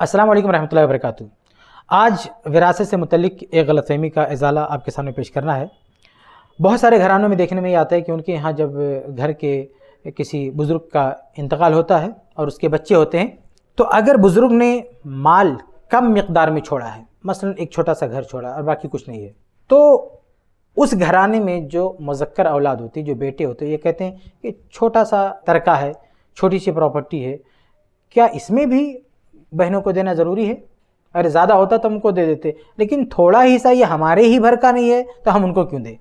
असल वालेकुम रहमतुल्लाहि आज विरासत से मुतलिक एक गलतफहमी का इजाला आपके सामने पेश करना है बहुत सारे घरानों में देखने में ये आता है कि उनके यहाँ जब घर के किसी बुज़ुर्ग का इंतकाल होता है और उसके बच्चे होते हैं तो अगर बुज़ुर्ग ने माल कम मकदार में छोड़ा है मसलन एक छोटा सा घर छोड़ा और बाकी कुछ नहीं है तो उस घराने में जो मुजक्कर औलाद होती है जो बेटे होते ये कहते हैं कि छोटा सा तरका है छोटी सी प्रॉपर्टी है क्या इसमें भी बहनों को देना ज़रूरी है अगर ज़्यादा होता तो उनको दे देते लेकिन थोड़ा हिस्सा ये हमारे ही भर का नहीं है तो हम उनको क्यों दें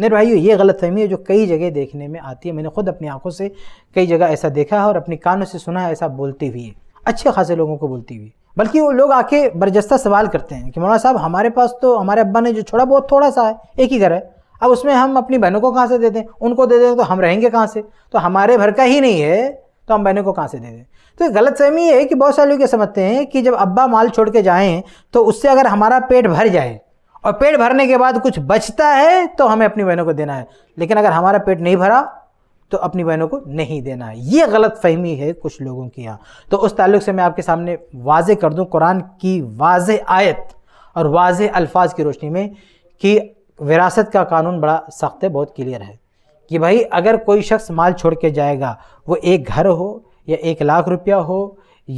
मेरे भाइयों ये गलत फहमी है जो कई जगह देखने में आती है मैंने खुद अपनी आंखों से कई जगह ऐसा देखा है और अपने कानों से सुना है ऐसा बोलती हुई अच्छे खासे लोगों को बोलती हुई बल्कि वो लोग आके बरजस्ता सवाल करते हैं कि मौलाना साहब हमारे पास तो हमारे अब्बा ने जो छोड़ा बहुत थोड़ा सा है एक ही घर है अब उसमें हम अपनी बहनों को कहाँ से दे दें उनको दे दें तो हम रहेंगे कहाँ से तो हमारे भर का ही नहीं है तो हम बहनों को कहाँ से दे दें तो गलत फहमी है कि बहुत सारे लोग ये समझते हैं कि जब अब्बा माल छोड़ के जाएँ तो उससे अगर हमारा पेट भर जाए और पेट भरने के बाद कुछ बचता है तो हमें अपनी बहनों को देना है लेकिन अगर हमारा पेट नहीं भरा तो अपनी बहनों को नहीं देना है ये गलत फहमी है कुछ लोगों की यहाँ तो उस ताल्लुक से मैं आपके सामने वाज कर दूँ कुरान की वाज आयत और वाज अल्फाज की रोशनी में कि विरासत का कानून बड़ा सख्त है बहुत क्लियर है कि भाई अगर कोई शख्स माल छोड़ के जाएगा वो एक घर हो या एक लाख रुपया हो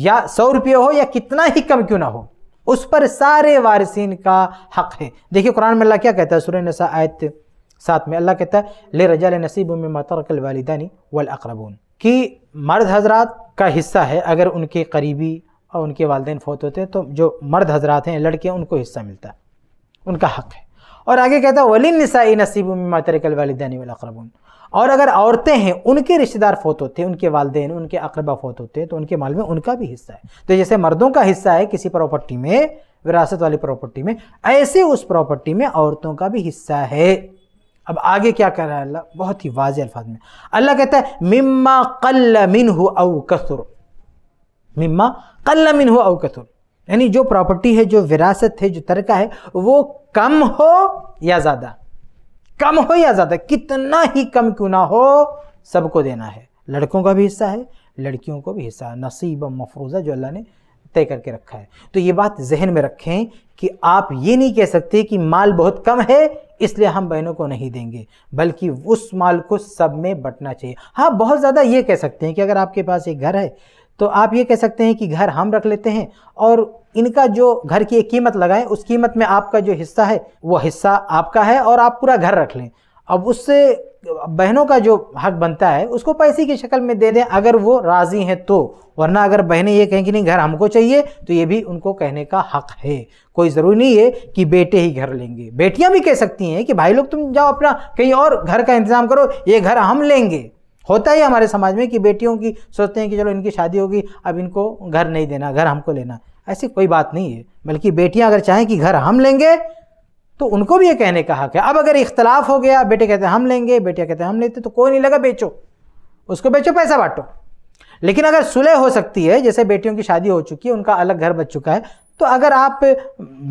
या सौ रुपये हो या कितना ही कम क्यों ना हो उस पर सारे वारसिन का हक है देखिए कुरान में अल्लाह क्या कहता है सुरह नसा आयत साथ में अल्लाह कहता है ले रजा नसीब में मतरकल वालदानी वल अकरबून कि मर्द हजरात का हिस्सा है अगर उनके करीबी और उनके वालदेन फौत होते हैं तो जो मर्द हजरात हैं लड़के उनको हिस्सा मिलता है उनका हक है और आगे कहता है वली नसाई नसीब में वालदानी वालबून और अगर औरतें हैं उनके रिश्तेदार फोत होते हैं उनके वालदे उनके अकरबा फोत होते हैं तो उनके माल में उनका भी हिस्सा है तो जैसे मर्दों का हिस्सा है किसी प्रॉपर्टी में विरासत वाली प्रॉपर्टी में ऐसे उस प्रॉपर्टी में औरतों का भी हिस्सा है अब आगे क्या कर रहा है अल्लाह बहुत ही वाज अल्फाज में अल्लाह कहता है मिम्मा कल्ल मिन हो अव कसुर मिम्मा कल्ल मिन हो अव कसुर यानी जो प्रॉपर्टी है जो विरासत है जो तरका है वो कम हो या ज़्यादा कम हो या ज़्यादा कितना ही कम क्यों ना हो सबको देना है लड़कों का भी हिस्सा है लड़कियों को भी हिस्सा नसीब मफरूज़ा जो अल्लाह ने तय करके रखा है तो ये बात जहन में रखें कि आप ये नहीं कह सकते कि माल बहुत कम है इसलिए हम बहनों को नहीं देंगे बल्कि उस माल को सब में बंटना चाहिए हाँ बहुत ज़्यादा ये कह सकते हैं कि अगर आपके पास एक घर है तो आप ये कह सकते हैं कि घर हम रख लेते हैं और इनका जो घर की एक कीमत लगाएं उस कीमत में आपका जो हिस्सा है वो हिस्सा आपका है और आप पूरा घर रख लें अब उससे बहनों का जो हक बनता है उसको पैसे की शक्ल में दे दें अगर वो राज़ी हैं तो वरना अगर बहनें ये कहें कि नहीं घर हमको चाहिए तो ये भी उनको कहने का हक है कोई ज़रूरी नहीं है कि बेटे ही घर लेंगे बेटियां भी कह सकती हैं कि भाई लोग तुम जाओ अपना कहीं और घर का इंतज़ाम करो ये घर हम लेंगे होता ही हमारे समाज में कि बेटियों की सोचते हैं कि चलो इनकी शादी होगी अब इनको घर नहीं देना घर हमको लेना ऐसी कोई बात नहीं है बल्कि बेटियां अगर चाहें कि घर हम लेंगे तो उनको भी ये कहने का हक है अब अगर इख्तलाफ हो गया बेटे कहते हैं हम लेंगे बेटियाँ कहते हैं हम लेते तो कोई नहीं लगा बेचो उसको बेचो पैसा बांटो लेकिन अगर सुलह हो सकती है जैसे बेटियों की शादी हो चुकी है उनका अलग घर बच चुका है तो अगर आप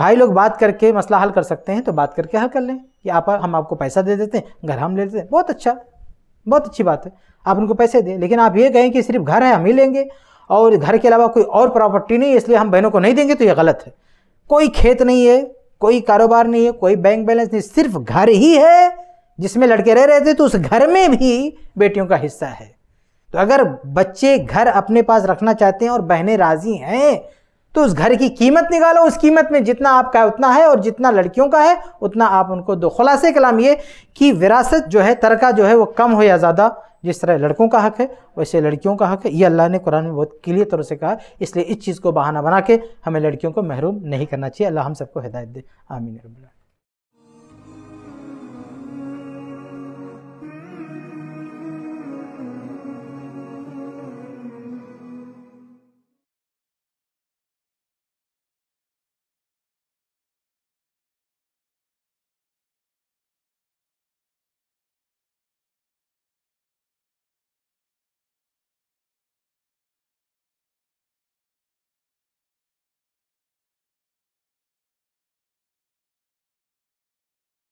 भाई लोग बात करके मसला हल कर सकते हैं तो बात करके हल कर लें कि आप हम आपको पैसा दे देते हैं घर हम ले लेते हैं बहुत अच्छा बहुत अच्छी बात है आप उनको पैसे दें लेकिन आप ये कहें कि सिर्फ घर है हम ही लेंगे और घर के अलावा कोई और प्रॉपर्टी नहीं है इसलिए हम बहनों को नहीं देंगे तो ये गलत है कोई खेत नहीं है कोई कारोबार नहीं है कोई बैंक बैलेंस नहीं सिर्फ घर ही है जिसमें लड़के रह रहे थे तो उस घर में भी बेटियों का हिस्सा है तो अगर बच्चे घर अपने पास रखना चाहते हैं और बहनें राज़ी हैं तो उस घर की कीमत निकालो उस कीमत में जितना आपका है उतना है और जितना लड़कियों का है उतना आप उनको दो खुलासे कलाम ये कि विरासत जो है तरका जो है वो कम हो या ज़्यादा जिस तरह लड़कों का हक है वैसे लड़कियों का हक है ये अल्लाह ने कुरान में बहुत क्लियर तौर से कहा इसलिए इस चीज़ को बहाना बना के हमें लड़कियों को महरूम नहीं करना चाहिए अल्लाह हम सबको हिदायत दे आमीन रबुल्ला